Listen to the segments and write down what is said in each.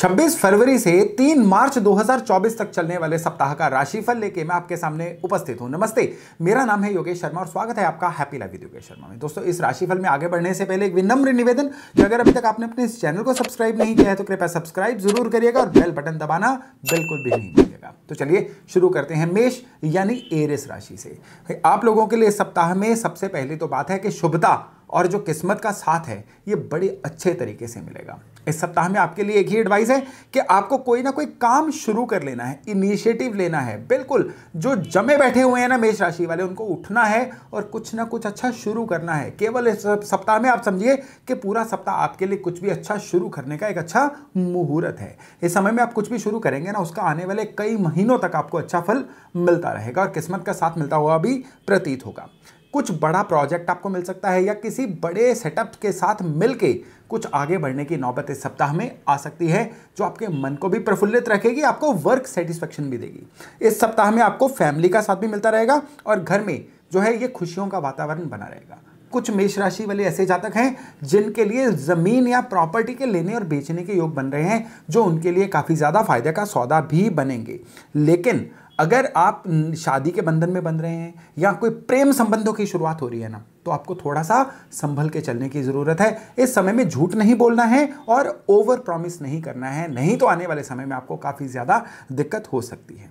26 फरवरी से 3 मार्च 2024 तक चलने वाले सप्ताह का राशिफल लेके मैं आपके सामने उपस्थित हूं नमस्ते मेरा नाम है योगेश शर्मा और स्वागत है आपका हैप्पी लाइफ योगेश शर्मा में दोस्तों इस राशिफल में आगे बढ़ने से पहले एक विनम्र निवेदन कि अगर अभी तक आपने अपने इस चैनल को सब्सक्राइब नहीं किया है तो कृपया सब्सक्राइब जरूर करिएगा और बेल बटन दबाना बिल्कुल भी नहीं मिलेगा तो चलिए शुरू करते हैं मेष यानी एरिस राशि से आप लोगों के लिए इस सप्ताह में सबसे पहले तो बात है कि शुभता और जो किस्मत का साथ है ये बड़े अच्छे तरीके से मिलेगा इस सप्ताह में आपके लिए एक ही एडवाइस है कि आपको कोई ना कोई काम शुरू कर लेना है इनिशिएटिव लेना है बिल्कुल जो जमे बैठे हुए हैं ना मेष राशि वाले उनको उठना है और कुछ ना कुछ अच्छा शुरू करना है केवल इस सप्ताह में आप समझिए कि पूरा सप्ताह आपके लिए कुछ भी अच्छा शुरू करने का एक अच्छा मुहूर्त है इस समय में आप कुछ भी शुरू करेंगे ना उसका आने वाले कई महीनों तक आपको अच्छा फल मिलता रहेगा और किस्मत का साथ मिलता हुआ भी प्रतीत होगा कुछ बड़ा प्रोजेक्ट आपको मिल सकता है या किसी बड़े सेटअप के साथ मिलके कुछ आगे बढ़ने की नौबत इस सप्ताह में आ सकती है जो आपके मन को भी प्रफुल्लित रखेगी आपको वर्क सेटिस्फेक्शन भी देगी इस सप्ताह में आपको फैमिली का साथ भी मिलता रहेगा और घर में जो है ये खुशियों का वातावरण बना रहेगा कुछ मेष राशि वाले ऐसे जातक हैं जिनके लिए ज़मीन या प्रॉपर्टी के लेने और बेचने के योग बन रहे हैं जो उनके लिए काफ़ी ज़्यादा फायदे का सौदा भी बनेंगे लेकिन अगर आप शादी के बंधन में बंध रहे हैं या कोई प्रेम संबंधों की शुरुआत हो रही है ना तो आपको थोड़ा सा संभल के चलने की ज़रूरत है इस समय में झूठ नहीं बोलना है और ओवर प्रॉमिस नहीं करना है नहीं तो आने वाले समय में आपको काफ़ी ज़्यादा दिक्कत हो सकती है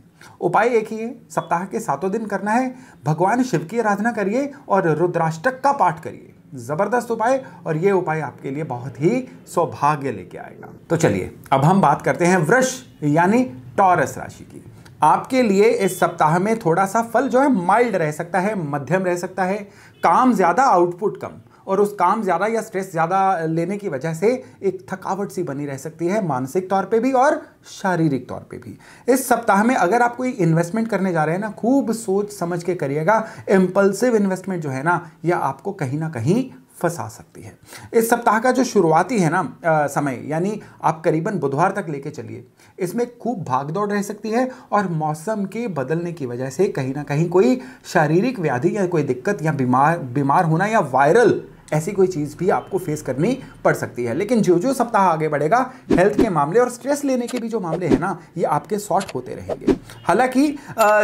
उपाय एक ही है सप्ताह के सातों दिन करना है भगवान शिव की आराधना करिए और रुद्राष्टक का पाठ करिए ज़बरदस्त उपाय और ये उपाय आपके लिए बहुत ही सौभाग्य लेके आएगा तो चलिए अब हम बात करते हैं वृक्ष यानी टॉरस राशि की आपके लिए इस सप्ताह में थोड़ा सा फल जो है माइल्ड रह सकता है मध्यम रह सकता है काम ज़्यादा आउटपुट कम और उस काम ज़्यादा या स्ट्रेस ज़्यादा लेने की वजह से एक थकावट सी बनी रह सकती है मानसिक तौर पे भी और शारीरिक तौर पे भी इस सप्ताह में अगर आप कोई इन्वेस्टमेंट करने जा रहे हैं ना खूब सोच समझ के करिएगा इम्पल्सिव इन्वेस्टमेंट जो है ना यह आपको कहीं ना कहीं फंसा सकती है इस सप्ताह का जो शुरुआती है ना आ, समय यानी आप करीबन बुधवार तक लेके चलिए इसमें खूब भागदौड़ रह सकती है और मौसम के बदलने की वजह से कहीं ना कहीं कोई शारीरिक व्याधि या कोई दिक्कत या बीमार बीमार होना या वायरल ऐसी कोई चीज़ भी आपको फेस करनी पड़ सकती है लेकिन जो जो सप्ताह आगे बढ़ेगा हेल्थ के मामले और स्ट्रेस लेने के भी जो मामले हैं ना ये आपके सॉर्ट होते रहेंगे हालांकि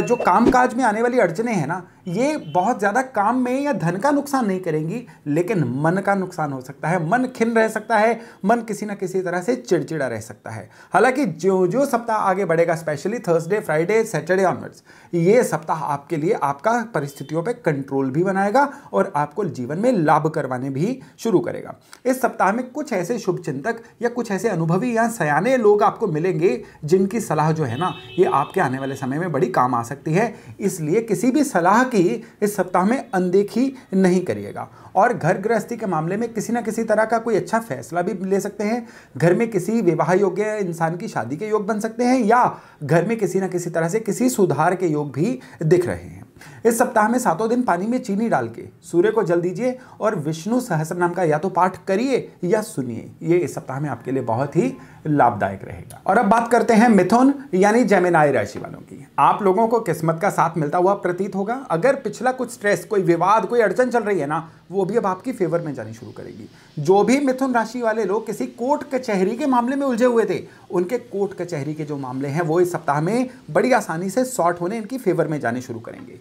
जो कामकाज में आने वाली अड़चने हैं ना ये बहुत ज़्यादा काम में या धन का नुकसान नहीं करेंगी लेकिन मन का नुकसान हो सकता है मन खिन रह सकता है मन किसी ना किसी तरह से चिड़चिड़ा रह सकता है हालांकि जो जो सप्ताह आगे बढ़ेगा specially Thursday Friday Saturday onwards ये सप्ताह आपके लिए आपका परिस्थितियों पर कंट्रोल भी बनाएगा और आपको जीवन में लाभ करवाने भी शुरू करेगा इस सप्ताह में कुछ ऐसे शुभ चिंतक या कुछ ऐसे अनुभवी या सयाने लोग आपको मिलेंगे जिनकी सलाह जो है ना ये आपके आने वाले समय में बड़ी काम आ सकती है इसलिए किसी भी सलाह के हालांकि इस सप्ताह में अनदेखी नहीं करिएगा और घर गृहस्थी के मामले में किसी ना किसी तरह का कोई अच्छा फैसला भी ले सकते हैं घर में किसी विवाह योग्य इंसान की शादी के योग बन सकते हैं या घर में किसी ना किसी तरह से किसी सुधार के योग भी दिख रहे हैं इस सप्ताह में सातों दिन पानी में चीनी डाल के सूर्य को जल दीजिए और विष्णु सहस्र नाम का या तो पाठ करिए या सुनिए ये इस सप्ताह में आपके लिए बहुत ही लाभदायक रहेगा और अब बात करते हैं मिथुन यानी जैमिनाय राशि वालों की आप लोगों को किस्मत का साथ मिलता हुआ प्रतीत होगा अगर पिछला कुछ स्ट्रेस कोई विवाद कोई अड़चन चल रही है ना वो भी अब आपकी फेवर में जानी शुरू करेगी जो भी मिथुन राशि वाले लोग किसी कोर्ट कचहरी के मामले में उलझे हुए थे उनके कोर्ट कचहरी के जो मामले हैं वो इस सप्ताह में बड़ी आसानी से सॉर्ट होने इनकी फेवर में जाने शुरू करेंगे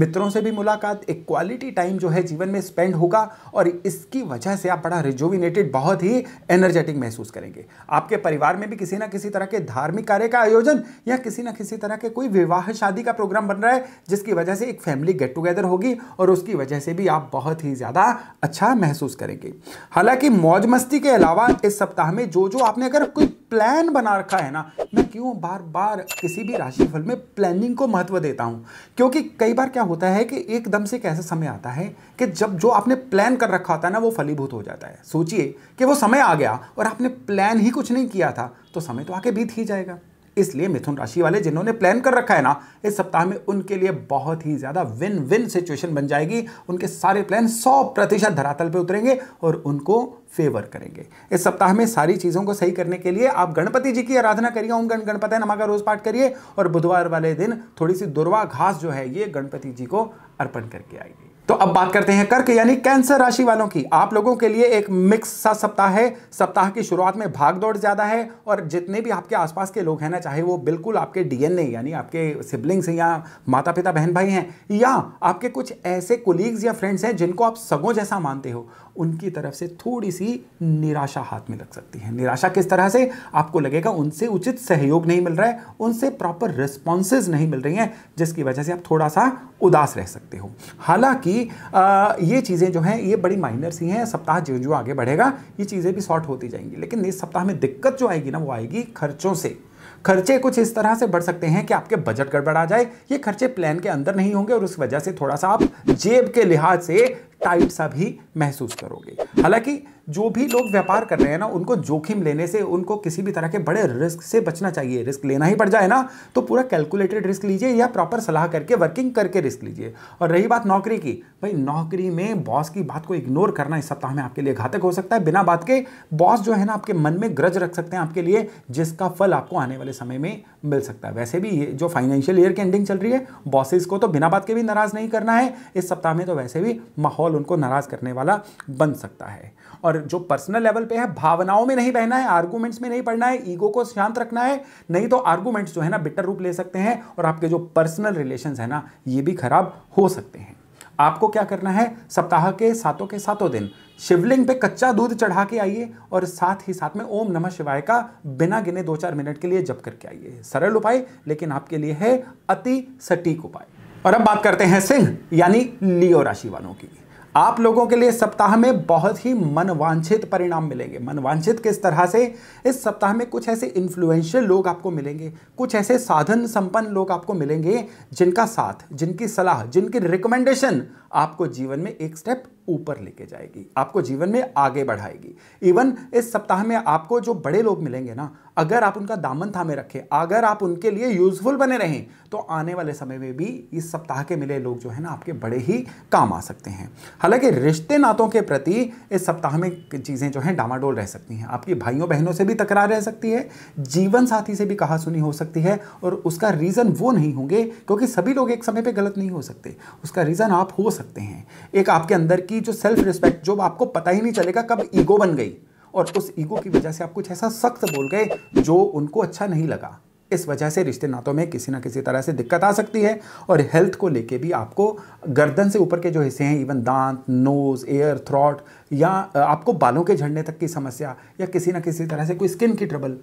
मित्रों से भी मुलाकात एक क्वालिटी टाइम जो है जीवन में स्पेंड होगा और इसकी वजह से आप बड़ा रिजोविनेटेड बहुत ही एनर्जेटिक महसूस करेंगे आपके परिवार में भी किसी ना किसी तरह के धार्मिक कार्य का आयोजन या किसी ना किसी तरह के कोई विवाह शादी का प्रोग्राम बन रहा है जिसकी वजह से एक फैमिली गेट टुगेदर होगी और उसकी वजह से भी आप बहुत ही ज़्यादा अच्छा महसूस करेंगे हालांकि मौज मस्ती के अलावा इस सप्ताह में जो जो आपने अगर कोई प्लान बना रखा है ना मैं क्यों बार बार किसी भी राशिफल में प्लानिंग को महत्व देता हूं क्योंकि कई बार क्या क्या होता है कि एकदम से एक ऐसा समय आता है कि जब जो आपने प्लान कर रखा होता है ना वो फलीभूत हो जाता है सोचिए कि वो समय आ गया और आपने प्लान ही कुछ नहीं किया था तो समय तो आके बीत ही जाएगा इसलिए मिथुन राशि वाले जिन्होंने प्लान कर रखा है ना इस सप्ताह में उनके लिए बहुत ही ज़्यादा विन विन सिचुएशन बन जाएगी उनके सारे प्लान सौ प्रतिशत धरातल पर उतरेंगे और उनको फेवर करेंगे इस सप्ताह में सारी चीज़ों को सही करने के लिए आप गणपति जी की आराधना करिए ओम गण गणपति नमा का रोज पाठ करिए और बुधवार वाले दिन थोड़ी सी दुर्वा घास जो है ये गणपति जी को अर्पण करके आइए तो अब बात करते हैं कर्क यानी कैंसर राशि वालों की आप लोगों के लिए एक मिक्स सा सप्ताह है सप्ताह की शुरुआत में भाग दौड़ ज़्यादा है और जितने भी आपके आसपास के लोग हैं ना चाहे वो बिल्कुल आपके डीएनए यानी आपके सिबलिंग्स या माता पिता बहन भाई हैं या आपके कुछ ऐसे कोलीग्स या फ्रेंड्स हैं जिनको आप सगों जैसा मानते हो उनकी तरफ से थोड़ी सी निराशा हाथ में लग सकती है निराशा किस तरह से आपको लगेगा उनसे उचित सहयोग नहीं मिल रहा है उनसे प्रॉपर रिस्पॉन्सेज नहीं मिल रही हैं जिसकी वजह से आप थोड़ा सा उदास रह सकते हो हालांकि ये चीज़ें जो हैं ये बड़ी माइनर सी हैं सप्ताह जो जो आगे बढ़ेगा ये चीज़ें भी सॉर्ट होती जाएंगी लेकिन इस सप्ताह में दिक्कत जो आएगी ना वो आएगी खर्चों से खर्चे कुछ इस तरह से बढ़ सकते हैं कि आपके बजट गड़बड़ा जाए ये खर्चे प्लान के अंदर नहीं होंगे और उस वजह से थोड़ा सा आप जेब के लिहाज से टाइट सा भी महसूस करोगे हालांकि जो भी लोग व्यापार कर रहे हैं ना उनको जोखिम लेने से उनको किसी भी तरह के बड़े रिस्क से बचना चाहिए रिस्क लेना ही पड़ जाए ना तो पूरा कैलकुलेटेड रिस्क लीजिए या प्रॉपर सलाह करके वर्किंग करके रिस्क लीजिए और रही बात नौकरी की भाई नौकरी में बॉस की बात को इग्नोर करना इस सप्ताह में आपके लिए घातक हो सकता है बिना बात के बॉस जो है ना आपके मन में ग्रज रख सकते हैं आपके लिए जिसका फल आपको आने वाले समय में मिल सकता है वैसे भी ये जो फाइनेंशियल ईयर की एंडिंग चल रही है बॉसेज को तो बिना बात के भी नाराज़ नहीं करना है इस सप्ताह में तो वैसे भी माहौल उनको नाराज़ करने वाला बन सकता है और जो पर्सनल लेवल पे है भावनाओं में नहीं बहना है आर्गूमेंट्स में नहीं पढ़ना है ईगो को शांत रखना है नहीं तो आर्गूमेंट्स जो है ना बिटर रूप ले सकते हैं और आपके जो पर्सनल रिलेशन है ना ये भी खराब हो सकते हैं आपको क्या करना है सप्ताह के सातों के सातों दिन शिवलिंग पे कच्चा दूध चढ़ा के आइए और साथ ही साथ में ओम नमः शिवाय का बिना गिने दो चार मिनट के लिए जप करके आइए सरल उपाय लेकिन आपके लिए है अति सटीक उपाय और अब बात करते हैं सिंह यानी लियो राशि वालों की आप लोगों के लिए सप्ताह में बहुत ही मनवांछित परिणाम मिलेंगे मनवांछित किस तरह से इस सप्ताह में कुछ ऐसे इन्फ्लुएंशियल लोग आपको मिलेंगे कुछ ऐसे साधन संपन्न लोग आपको मिलेंगे जिनका साथ जिनकी सलाह जिनकी रिकमेंडेशन आपको जीवन में एक स्टेप ऊपर लेके जाएगी आपको जीवन में आगे बढ़ाएगी इवन इस सप्ताह में आपको जो बड़े लोग मिलेंगे ना अगर आप उनका दामन थामे रखें अगर आप उनके लिए यूजफुल बने रहें तो आने वाले समय में भी इस सप्ताह के मिले लोग जो है ना आपके बड़े ही काम आ सकते हैं हालांकि रिश्ते नातों के प्रति इस सप्ताह में चीज़ें जो हैं डामाडोल रह सकती हैं आपकी भाइयों बहनों से भी तकरार रह सकती है जीवन साथी से भी कहा सुनी हो सकती है और उसका रीज़न वो नहीं होंगे क्योंकि सभी लोग एक समय पर गलत नहीं हो सकते उसका रीज़न आप हो सकते हैं एक आपके अंदर की की जो सेल्फ रिस्पेक्ट जो आपको पता ही नहीं चलेगा कब ईगो बन गई और उस ईगो की वजह से आप कुछ ऐसा सख्त बोल गए जो उनको अच्छा नहीं लगा इस वजह से रिश्ते नातों में किसी ना किसी तरह से दिक्कत आ सकती है और हेल्थ को लेके भी आपको गर्दन से ऊपर के जो हिस्से हैं इवन दांत नोज़ एयर थ्रॉट या आपको बालों के झड़ने तक की समस्या या किसी ना किसी तरह से कोई स्किन की ट्रबल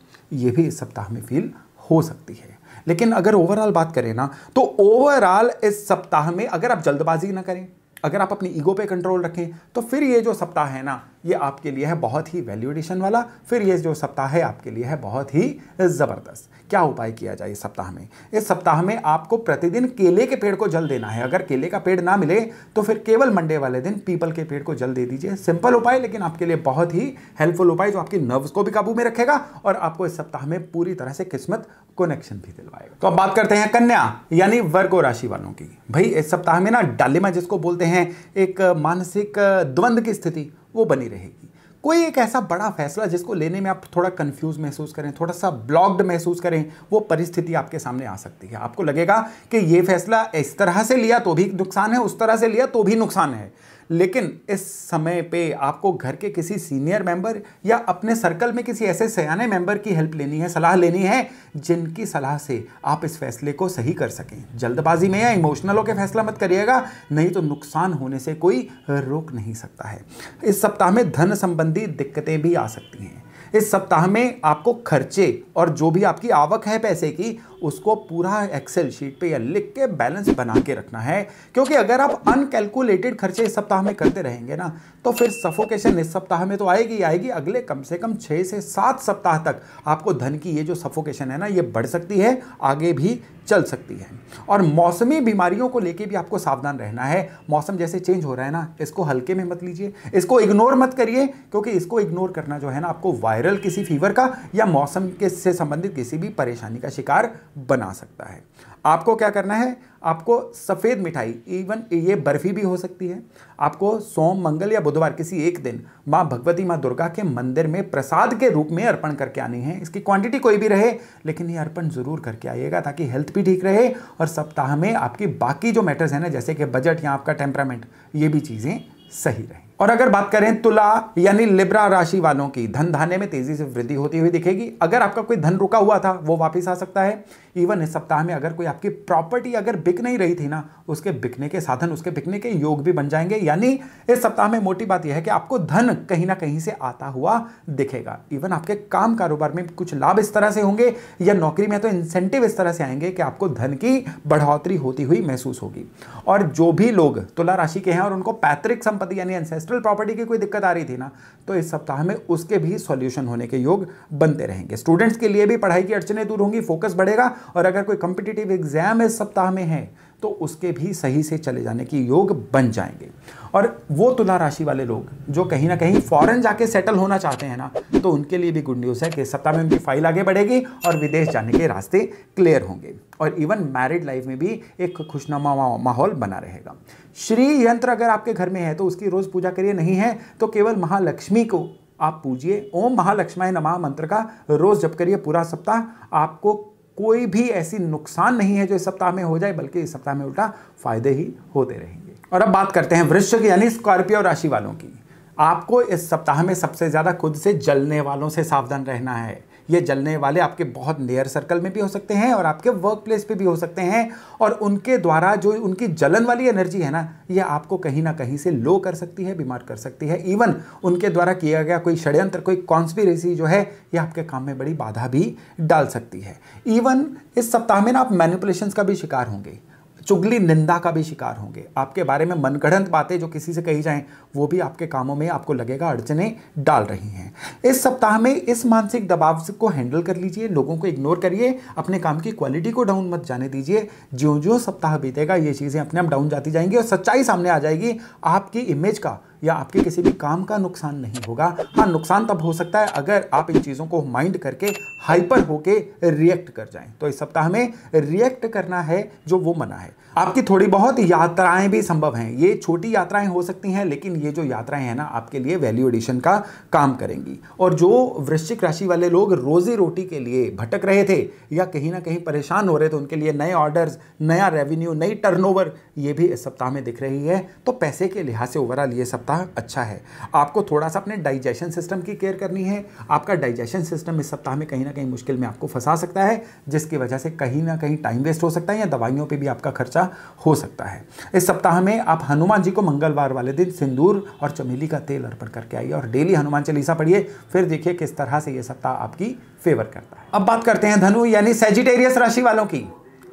ये भी इस सप्ताह में फील हो सकती है लेकिन अगर ओवरऑल बात करें ना तो ओवरऑल इस सप्ताह में अगर आप जल्दबाजी ना करें अगर आप अपनी ईगो पे कंट्रोल रखें तो फिर ये जो सप्ताह है ना ये आपके लिए है बहुत ही वैल्यूडेशन वाला फिर ये जो सप्ताह है आपके लिए है बहुत ही ज़बरदस्त क्या उपाय किया जाए इस सप्ताह में इस सप्ताह में आपको प्रतिदिन केले के पेड़ को जल देना है अगर केले का पेड़ ना मिले तो फिर केवल मंडे वाले दिन पीपल के पेड़ को जल दे दीजिए सिंपल उपाय लेकिन आपके लिए बहुत ही हेल्पफुल उपाय जो आपकी नर्व्स को भी काबू में रखेगा और आपको इस सप्ताह में पूरी तरह से किस्मत कनेक्शन भी दिलवाएगा तो अब बात करते हैं कन्या यानी वर्गो राशि वालों की भाई इस सप्ताह में ना डालिमा जिसको बोलते हैं एक मानसिक द्वंद्व की स्थिति वो बनी रहेगी कोई एक ऐसा बड़ा फैसला जिसको लेने में आप थोड़ा कंफ्यूज महसूस करें थोड़ा सा ब्लॉक्ड महसूस करें वो परिस्थिति आपके सामने आ सकती है आपको लगेगा कि ये फैसला इस तरह से लिया तो भी नुकसान है उस तरह से लिया तो भी नुकसान है लेकिन इस समय पे आपको घर के किसी सीनियर मेंबर या अपने सर्कल में किसी ऐसे सयाने मेंबर की हेल्प लेनी है सलाह लेनी है जिनकी सलाह से आप इस फैसले को सही कर सकें जल्दबाजी में या इमोशनल होकर फैसला मत करिएगा नहीं तो नुकसान होने से कोई रोक नहीं सकता है इस सप्ताह में धन संबंधी दिक्कतें भी आ सकती हैं इस सप्ताह में आपको खर्चे और जो भी आपकी आवक है पैसे की उसको पूरा एक्सेल शीट पे या लिख के बैलेंस बना के रखना है क्योंकि अगर आप अनकैलकुलेटेड खर्चे इस सप्ताह में करते रहेंगे ना तो फिर सफोकेशन इस सप्ताह में तो आएगी आएगी अगले कम से कम छः से सात सप्ताह तक आपको धन की ये जो सफोकेशन है ना ये बढ़ सकती है आगे भी चल सकती है और मौसमी बीमारियों को लेके भी आपको सावधान रहना है मौसम जैसे चेंज हो रहा है ना इसको हल्के में मत लीजिए इसको इग्नोर मत करिए क्योंकि इसको इग्नोर करना जो है ना आपको वायरल किसी फीवर का या मौसम के से संबंधित किसी भी परेशानी का शिकार बना सकता है आपको क्या करना है आपको सफ़ेद मिठाई इवन ये बर्फ़ी भी हो सकती है आपको सोम मंगल या बुधवार किसी एक दिन माँ भगवती माँ दुर्गा के मंदिर में प्रसाद के रूप में अर्पण करके आनी है इसकी क्वांटिटी कोई भी रहे लेकिन ये अर्पण ज़रूर करके आइएगा ताकि हेल्थ भी ठीक रहे और सप्ताह में आपकी बाकी जो मैटर्स हैं ना जैसे कि बजट या आपका टेम्परामेंट ये भी चीज़ें सही रहें और अगर बात करें तुला यानी लिब्रा राशि वालों की धन धान्य में तेजी से वृद्धि होती हुई दिखेगी अगर आपका कोई धन रुका हुआ था वो वापस आ सकता है इवन इस सप्ताह में अगर कोई आपकी प्रॉपर्टी अगर बिक नहीं रही थी ना उसके बिकने के साधन उसके बिकने के योग भी बन जाएंगे यानी इस सप्ताह में मोटी बात यह है कि आपको धन कहीं ना कहीं से आता हुआ दिखेगा इवन आपके काम कारोबार में कुछ लाभ इस तरह से होंगे या नौकरी में तो इंसेंटिव इस तरह से आएंगे कि आपको धन की बढ़ोतरी होती हुई महसूस होगी और जो भी लोग तुला राशि के हैं और उनको पैतृक संपत्ति यानी स्ट्रक्चरल प्रॉपर्टी की कोई दिक्कत आ रही थी ना तो इस सप्ताह में उसके भी सॉल्यूशन होने के योग बनते रहेंगे स्टूडेंट्स के लिए भी पढ़ाई की अड़चने दूर होंगी फोकस बढ़ेगा और अगर कोई कंपिटेटिव एग्जाम इस सप्ताह में है तो उसके भी सही से चले जाने के योग बन जाएंगे और वो तुला राशि वाले लोग जो कहीं ना कहीं फॉरेन जाके सेटल होना चाहते हैं ना तो उनके लिए भी गुड न्यूज़ है कि सप्ताह में उनकी फाइल आगे बढ़ेगी और विदेश जाने के रास्ते क्लियर होंगे और इवन मैरिड लाइफ में भी एक खुशनुमा माहौल बना रहेगा श्री यंत्र अगर आपके घर में है तो उसकी रोज़ पूजा करिए नहीं है तो केवल महालक्ष्मी को आप पूजिए ओम महालक्ष्मी नमा मंत्र का रोज़ जप करिए पूरा सप्ताह आपको कोई भी ऐसी नुकसान नहीं है जो इस सप्ताह में हो जाए बल्कि इस सप्ताह में उल्टा फायदे ही होते रहेंगे और अब बात करते हैं वृश्चिक यानी स्कॉर्पियो राशि वालों की आपको इस सप्ताह में सबसे ज़्यादा खुद से जलने वालों से सावधान रहना है ये जलने वाले आपके बहुत नियर सर्कल में भी हो सकते हैं और आपके वर्क प्लेस पर भी हो सकते हैं और उनके द्वारा जो उनकी जलन वाली एनर्जी है ना ये आपको कहीं ना कहीं से लो कर सकती है बीमार कर सकती है इवन उनके द्वारा किया गया कोई षड्यंत्र कोई कॉन्स्पिरेसी जो है ये आपके काम में बड़ी बाधा भी डाल सकती है इवन इस सप्ताह में ना आप मैनिपुलेशंस का भी शिकार होंगे चुगली निंदा का भी शिकार होंगे आपके बारे में मनगढ़ंत बातें जो किसी से कही जाएं वो भी आपके कामों में आपको लगेगा अड़चने डाल रही हैं इस सप्ताह में इस मानसिक दबाव को हैंडल कर लीजिए लोगों को इग्नोर करिए अपने काम की क्वालिटी को डाउन मत जाने दीजिए जो जो सप्ताह बीतेगा ये चीज़ें अपने आप डाउन जाती जाएंगी और सच्चाई सामने आ जाएगी आपकी इमेज का या आपके किसी भी काम का नुकसान नहीं होगा हाँ नुकसान तब हो सकता है अगर आप इन चीज़ों को माइंड करके हाइपर होके रिएक्ट कर जाएं तो इस सप्ताह में रिएक्ट करना है जो वो मना है आपकी थोड़ी बहुत यात्राएं भी संभव हैं ये छोटी यात्राएं हो सकती हैं लेकिन ये जो यात्राएं हैं ना आपके लिए वैल्यू एडिशन का काम करेंगी और जो वृश्चिक राशि वाले लोग रोजी रोटी के लिए भटक रहे थे या कहीं ना कहीं परेशान हो रहे थे उनके लिए नए ऑर्डर्स नया रेवेन्यू नई टर्नओवर ये भी इस सप्ताह में दिख रही है तो पैसे के लिहाज से ओवरऑल ये सप्ताह सप्ताह अच्छा है आपको थोड़ा सा अपने डाइजेशन सिस्टम की केयर करनी है आपका डाइजेशन सिस्टम इस सप्ताह में कहीं ना कहीं मुश्किल में आपको फंसा सकता है जिसकी वजह से कहीं ना कहीं टाइम वेस्ट हो सकता है या दवाइयों पर भी आपका खर्चा हो सकता है इस सप्ताह में आप हनुमान जी को मंगलवार वाले दिन सिंदूर और चमेली का तेल अर्पण करके आइए और डेली हनुमान चालीसा पढ़िए फिर देखिए किस तरह से यह सप्ताह आपकी फेवर करता है अब बात करते हैं धनु यानी सेजिटेरियस राशि वालों की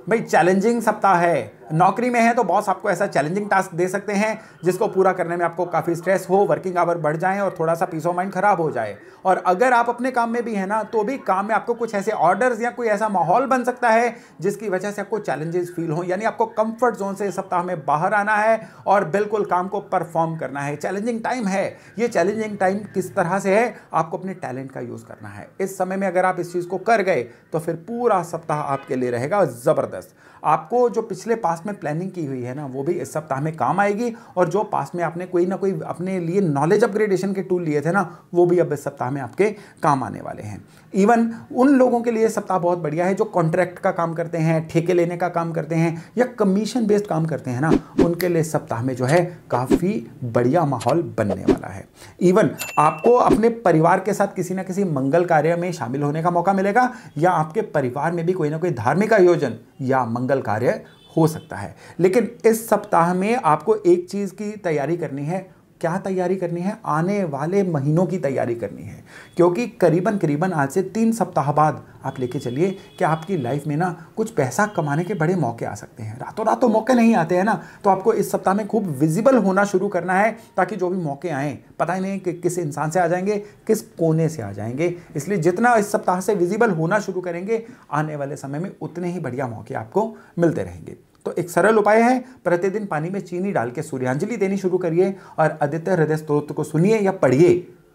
भाई चैलेंजिंग सप्ताह है नौकरी में है तो बॉस आपको ऐसा चैलेंजिंग टास्क दे सकते हैं जिसको पूरा करने में आपको काफ़ी स्ट्रेस हो वर्किंग आवर बढ़ जाए और थोड़ा सा पीस ऑफ माइंड ख़राब हो जाए और अगर आप अपने काम में भी है ना तो भी काम में आपको कुछ ऐसे ऑर्डर्स या कोई ऐसा माहौल बन सकता है जिसकी वजह से आपको चैलेंजेस फील हों यानी आपको कंफर्ट जोन से सप्ताह में बाहर आना है और बिल्कुल काम को परफॉर्म करना है चैलेंजिंग टाइम है ये चैलेंजिंग टाइम किस तरह से है आपको अपने टैलेंट का यूज़ करना है इस समय में अगर आप इस चीज़ को कर गए तो फिर पूरा सप्ताह आपके लिए रहेगा ज़बरदस्त आपको जो पिछले पास में प्लानिंग की हुई है ना वो भी इस सप्ताह में काम आएगी और जो पास में आपने कोई ना कोई अपने लिए नॉलेज अपग्रेडेशन के टूल लिए थे ना वो भी अब इस सप्ताह में आपके काम आने वाले हैं इवन उन लोगों के लिए सप्ताह बहुत बढ़िया है जो कॉन्ट्रैक्ट का काम करते हैं ठेके लेने का काम करते हैं या कमीशन बेस्ड काम करते हैं ना उनके लिए सप्ताह में जो है काफ़ी बढ़िया माहौल बनने वाला है इवन आपको अपने परिवार के साथ किसी ना किसी मंगल कार्य में शामिल होने का मौका मिलेगा या आपके परिवार में भी कोई ना कोई धार्मिक आयोजन या मंगल कुशल कार्य हो सकता है लेकिन इस सप्ताह में आपको एक चीज़ की तैयारी करनी है क्या तैयारी करनी है आने वाले महीनों की तैयारी करनी है क्योंकि करीबन करीबन आज से तीन सप्ताह बाद आप लेके चलिए कि आपकी लाइफ में ना कुछ पैसा कमाने के बड़े मौके आ सकते हैं रातों रात तो मौके नहीं आते हैं ना तो आपको इस सप्ताह में खूब विजिबल होना शुरू करना है ताकि जो भी मौके आएँ पता ही नहीं कि किस इंसान से आ जाएंगे किस कोने से आ जाएंगे इसलिए जितना इस सप्ताह से विजिबल होना शुरू करेंगे आने वाले समय में उतने ही बढ़िया मौके आपको मिलते रहेंगे तो एक सरल उपाय है प्रतिदिन पानी में चीनी डाल के सूर्यांजलि देनी शुरू करिए और आदित्य हृदय स्त्रोत को सुनिए या पढ़िए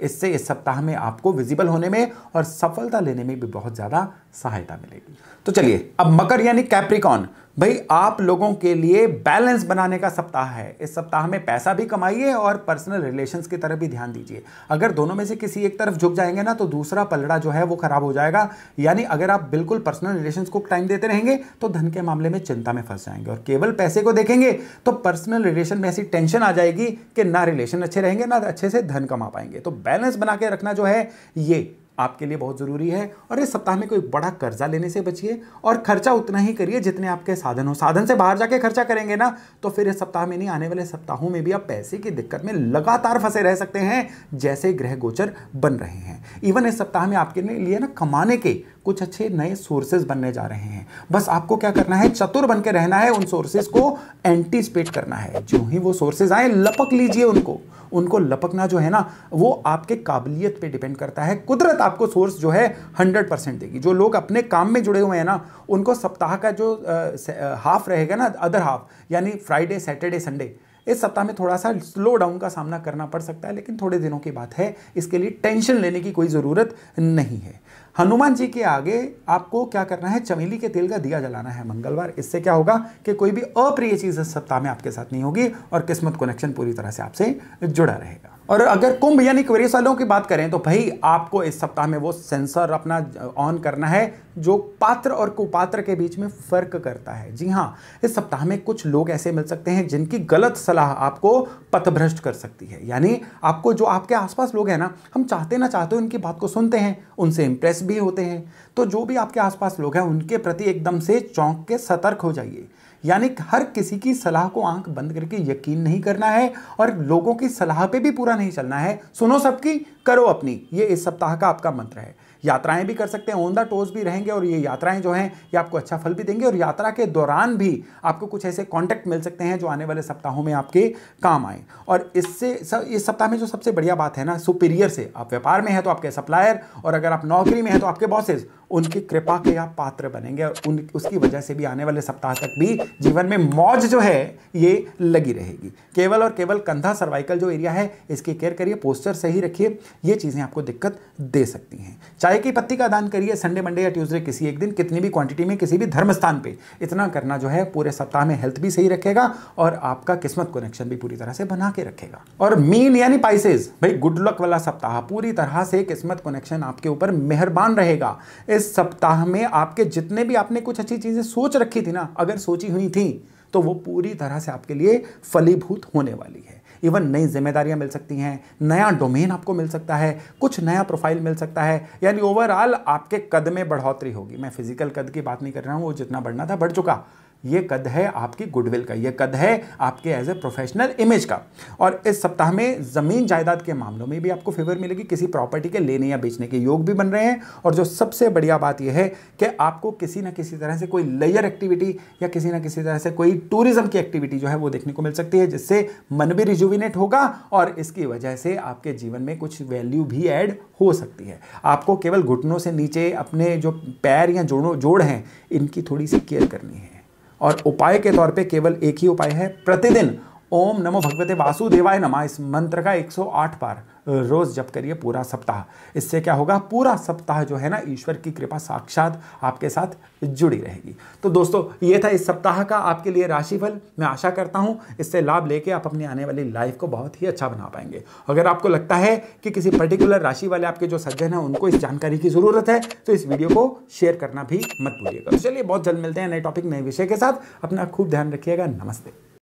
इससे इस सप्ताह में आपको विजिबल होने में और सफलता लेने में भी बहुत ज़्यादा सहायता मिलेगी तो चलिए अब मकर यानी कैप्रिकॉन भाई आप लोगों के लिए बैलेंस बनाने का सप्ताह है इस सप्ताह में पैसा भी कमाइए और पर्सनल रिलेशंस की तरफ भी ध्यान दीजिए अगर दोनों में से किसी एक तरफ झुक जाएंगे ना तो दूसरा पलड़ा जो है वो खराब हो जाएगा यानी अगर आप बिल्कुल पर्सनल रिलेशंस को टाइम देते रहेंगे तो धन के मामले में चिंता में फंस जाएंगे और केवल पैसे को देखेंगे तो पर्सनल रिलेशन में ऐसी टेंशन आ जाएगी कि ना रिलेशन अच्छे रहेंगे ना अच्छे से धन कमा पाएंगे तो बैलेंस बना के रखना जो है ये आपके लिए बहुत ज़रूरी है और इस सप्ताह में कोई बड़ा कर्जा लेने से बचिए और खर्चा उतना ही करिए जितने आपके साधन हो साधन से बाहर जाके खर्चा करेंगे ना तो फिर इस सप्ताह में नहीं आने वाले सप्ताहों में भी आप पैसे की दिक्कत में लगातार फंसे रह सकते हैं जैसे ग्रह गोचर बन रहे हैं इवन इस सप्ताह में आपके लिए ना कमाने के कुछ अच्छे नए सोर्सेज बनने जा रहे हैं बस आपको क्या करना है चतुर बन के रहना है उन सोर्सेज को एंटीसिपेट करना है जो ही वो सोर्सेज आए लपक लीजिए उनको उनको लपकना जो है ना वो आपके काबिलियत पे डिपेंड करता है कुदरत आपको सोर्स जो है हंड्रेड परसेंट देगी जो लोग अपने काम में जुड़े हुए हैं ना उनको सप्ताह का जो हाफ रहेगा ना अदर हाफ यानी फ्राइडे सैटरडे संडे इस सप्ताह में थोड़ा सा स्लो डाउन का सामना करना पड़ सकता है लेकिन थोड़े दिनों की बात है इसके लिए टेंशन लेने की कोई ज़रूरत नहीं है हनुमान जी के आगे आपको क्या करना है चमेली के तेल का दिया जलाना है मंगलवार इससे क्या होगा कि कोई भी अप्रिय चीज़ इस सप्ताह में आपके साथ नहीं होगी और किस्मत कनेक्शन पूरी तरह से आपसे जुड़ा रहेगा और अगर कुंभ यानी क्वेरीस वालों की बात करें तो भाई आपको इस सप्ताह में वो सेंसर अपना ऑन करना है जो पात्र और कुपात्र के बीच में फर्क करता है जी हाँ इस सप्ताह में कुछ लोग ऐसे मिल सकते हैं जिनकी गलत सलाह आपको पथभ्रष्ट कर सकती है यानी आपको जो आपके आसपास लोग हैं ना हम चाहते ना चाहते उनकी बात को सुनते हैं उनसे इम्प्रेस भी होते हैं तो जो भी आपके आसपास लोग हैं उनके प्रति एकदम से चौंक के सतर्क हो जाइए यानी हर किसी की सलाह को आंख बंद करके यकीन नहीं करना है और लोगों की सलाह पे भी पूरा नहीं चलना है सुनो सबकी करो अपनी ये इस सप्ताह का आपका मंत्र है यात्राएं भी कर सकते हैं ऑन द टोज भी रहेंगे और ये यात्राएं जो हैं ये आपको अच्छा फल भी देंगे और यात्रा के दौरान भी आपको कुछ ऐसे कॉन्टैक्ट मिल सकते हैं जो आने वाले सप्ताहों में आपके काम आए और इससे इस सप्ताह में जो सबसे बढ़िया बात है ना सुपीरियर से आप व्यापार में है तो आपके सप्लायर और अगर आप नौकरी में है तो आपके बॉसेज उनकी कृपा के आप पात्र बनेंगे उन उसकी वजह से भी आने वाले सप्ताह तक भी जीवन में मौज जो है ये लगी रहेगी केवल और केवल कंधा सर्वाइकल जो एरिया है इसकी केयर करिए पोस्टर सही रखिए ये चीज़ें आपको दिक्कत दे सकती हैं चाय की पत्ती का दान करिए संडे मंडे या ट्यूसडे किसी एक दिन कितनी भी क्वांटिटी में किसी भी धर्म स्थान पर इतना करना जो है पूरे सप्ताह में हेल्थ भी सही रखेगा और आपका किस्मत कनेक्शन भी पूरी तरह से बना के रखेगा और मीन यानी पाइसेज भाई गुड लक वाला सप्ताह पूरी तरह से किस्मत कनेक्शन आपके ऊपर मेहरबान रहेगा इस सप्ताह में आपके जितने भी आपने कुछ अच्छी चीज़ें सोच रखी थी ना अगर सोची हुई थी तो वो पूरी तरह से आपके लिए फलीभूत होने वाली है इवन नई जिम्मेदारियां मिल सकती हैं नया डोमेन आपको मिल सकता है कुछ नया प्रोफाइल मिल सकता है यानी ओवरऑल आपके कद में बढ़ोतरी होगी मैं फिजिकल कद की बात नहीं कर रहा हूँ वो जितना बढ़ना था बढ़ चुका ये कद है आपकी गुडविल का ये कद है आपके एज ए प्रोफेशनल इमेज का और इस सप्ताह में ज़मीन जायदाद के मामलों में भी आपको फेवर मिलेगी किसी प्रॉपर्टी के लेने या बेचने के योग भी बन रहे हैं और जो सबसे बढ़िया बात यह है कि आपको किसी ना किसी तरह से कोई लेयर एक्टिविटी या किसी ना किसी तरह से कोई टूरिज्म की एक्टिविटी जो है वो देखने को मिल सकती है जिससे मन भी रिजुविनेट होगा और इसकी वजह से आपके जीवन में कुछ वैल्यू भी एड हो सकती है आपको केवल घुटनों से नीचे अपने जो पैर या जोड़ों जोड़ हैं इनकी थोड़ी सी केयर करनी है और उपाय के तौर पे केवल एक ही उपाय है प्रतिदिन ओम नमो भगवते वासुदेवाय नमः इस मंत्र का 108 बार रोज़ जप करिए पूरा सप्ताह इससे क्या होगा पूरा सप्ताह जो है ना ईश्वर की कृपा साक्षात आपके साथ जुड़ी रहेगी तो दोस्तों ये था इस सप्ताह का आपके लिए राशिफल मैं आशा करता हूँ इससे लाभ लेके आप अपनी आने वाली लाइफ को बहुत ही अच्छा बना पाएंगे अगर आपको लगता है कि किसी पर्टिकुलर राशि वाले आपके जो सज्जन हैं उनको इस जानकारी की ज़रूरत है तो इस वीडियो को शेयर करना भी मत भूलिएगा तो चलिए बहुत जल्द मिलते हैं नए टॉपिक नए विषय के साथ अपना खूब ध्यान रखिएगा नमस्ते